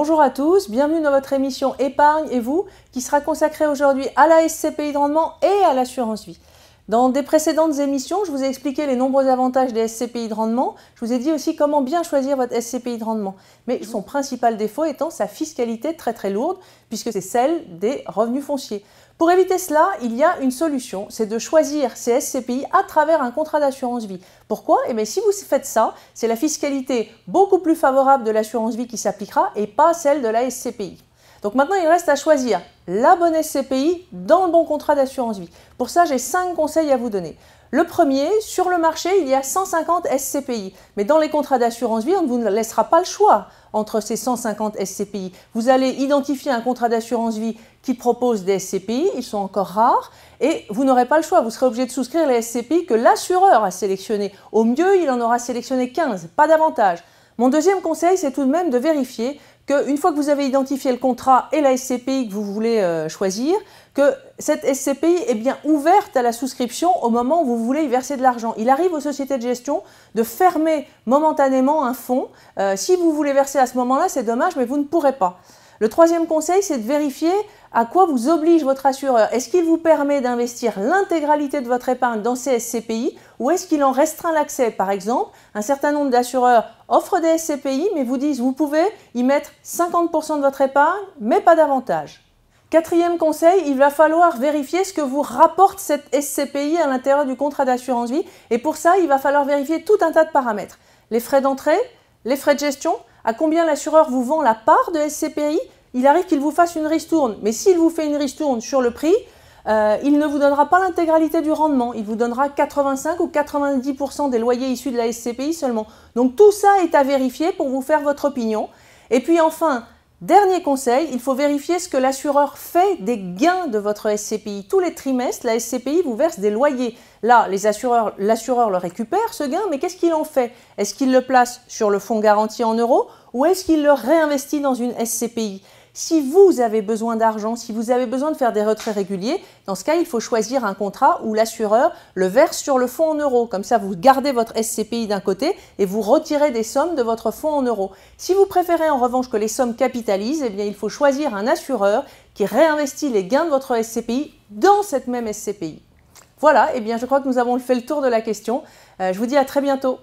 Bonjour à tous, bienvenue dans votre émission Épargne et vous qui sera consacrée aujourd'hui à la SCPI de rendement et à l'assurance vie. Dans des précédentes émissions, je vous ai expliqué les nombreux avantages des SCPI de rendement. Je vous ai dit aussi comment bien choisir votre SCPI de rendement. Mais son principal défaut étant sa fiscalité très très lourde, puisque c'est celle des revenus fonciers. Pour éviter cela, il y a une solution, c'est de choisir ces SCPI à travers un contrat d'assurance vie. Pourquoi Eh bien, si vous faites ça, c'est la fiscalité beaucoup plus favorable de l'assurance vie qui s'appliquera et pas celle de la SCPI. Donc maintenant, il reste à choisir la bonne SCPI dans le bon contrat d'assurance vie. Pour ça, j'ai cinq conseils à vous donner. Le premier, sur le marché, il y a 150 SCPI. Mais dans les contrats d'assurance vie, on ne vous laissera pas le choix entre ces 150 SCPI. Vous allez identifier un contrat d'assurance vie qui propose des SCPI, ils sont encore rares, et vous n'aurez pas le choix. Vous serez obligé de souscrire les SCPI que l'assureur a sélectionnés. Au mieux, il en aura sélectionné 15, pas davantage. Mon deuxième conseil, c'est tout de même de vérifier qu'une fois que vous avez identifié le contrat et la SCPI que vous voulez euh, choisir, que cette SCPI est bien ouverte à la souscription au moment où vous voulez y verser de l'argent. Il arrive aux sociétés de gestion de fermer momentanément un fonds. Euh, si vous voulez verser à ce moment-là, c'est dommage, mais vous ne pourrez pas. Le troisième conseil, c'est de vérifier à quoi vous oblige votre assureur. Est-ce qu'il vous permet d'investir l'intégralité de votre épargne dans ces SCPI ou est-ce qu'il en restreint l'accès Par exemple, un certain nombre d'assureurs offrent des SCPI mais vous disent vous pouvez y mettre 50% de votre épargne mais pas davantage. Quatrième conseil, il va falloir vérifier ce que vous rapporte cette SCPI à l'intérieur du contrat d'assurance vie et pour ça, il va falloir vérifier tout un tas de paramètres. Les frais d'entrée, les frais de gestion, à combien l'assureur vous vend la part de SCPI, il arrive qu'il vous fasse une ristourne. Mais s'il vous fait une ristourne sur le prix, euh, il ne vous donnera pas l'intégralité du rendement, il vous donnera 85 ou 90% des loyers issus de la SCPI seulement. Donc tout ça est à vérifier pour vous faire votre opinion. Et puis enfin, Dernier conseil, il faut vérifier ce que l'assureur fait des gains de votre SCPI. Tous les trimestres, la SCPI vous verse des loyers. Là, les assureurs, l'assureur le récupère, ce gain, mais qu'est-ce qu'il en fait Est-ce qu'il le place sur le fonds garanti en euros ou est-ce qu'il le réinvestit dans une SCPI si vous avez besoin d'argent, si vous avez besoin de faire des retraits réguliers, dans ce cas, il faut choisir un contrat où l'assureur le verse sur le fonds en euros. Comme ça, vous gardez votre SCPI d'un côté et vous retirez des sommes de votre fonds en euros. Si vous préférez en revanche que les sommes capitalisent, eh bien, il faut choisir un assureur qui réinvestit les gains de votre SCPI dans cette même SCPI. Voilà, eh bien, je crois que nous avons fait le tour de la question. Euh, je vous dis à très bientôt.